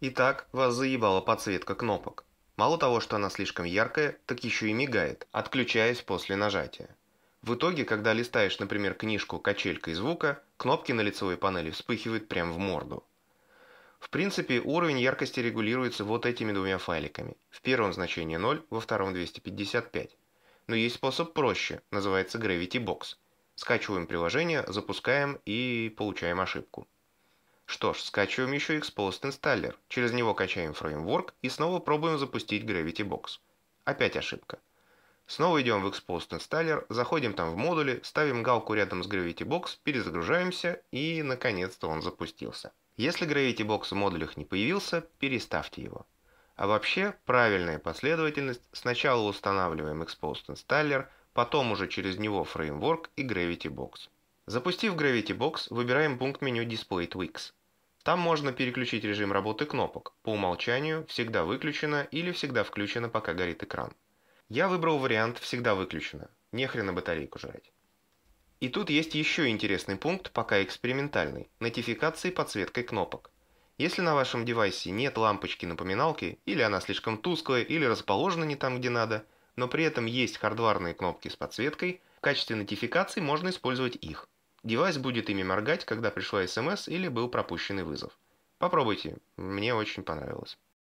Итак, вас заебала подсветка кнопок. Мало того, что она слишком яркая, так еще и мигает, отключаясь после нажатия. В итоге, когда листаешь, например, книжку качелькой звука, кнопки на лицевой панели вспыхивают прямо в морду. В принципе, уровень яркости регулируется вот этими двумя файликами. В первом значение 0, во втором 255. Но есть способ проще, называется Gravity Box. Скачиваем приложение, запускаем и получаем ошибку. Что ж, скачиваем еще Xpost Installer, через него качаем фреймворк и снова пробуем запустить GravityBox. Опять ошибка. Снова идем в Xpost Installer, заходим там в модули, ставим галку рядом с GravityBox, перезагружаемся и наконец-то он запустился. Если GravityBox в модулях не появился, переставьте его. А вообще, правильная последовательность, сначала устанавливаем Expost Installer, потом уже через него фреймворк и GravityBox. Запустив GravityBox, выбираем пункт меню Display Tweaks. Там можно переключить режим работы кнопок. По умолчанию всегда выключено или всегда включено, пока горит экран. Я выбрал вариант всегда выключено. Не хрена батарейку жрать. И тут есть еще интересный пункт, пока экспериментальный – нотификации подсветкой кнопок. Если на вашем девайсе нет лампочки-напоминалки, или она слишком тусклая, или расположена не там, где надо, но при этом есть хардварные кнопки с подсветкой, в качестве нотификации можно использовать их – Девайс будет ими моргать, когда пришла смс или был пропущенный вызов. Попробуйте, мне очень понравилось.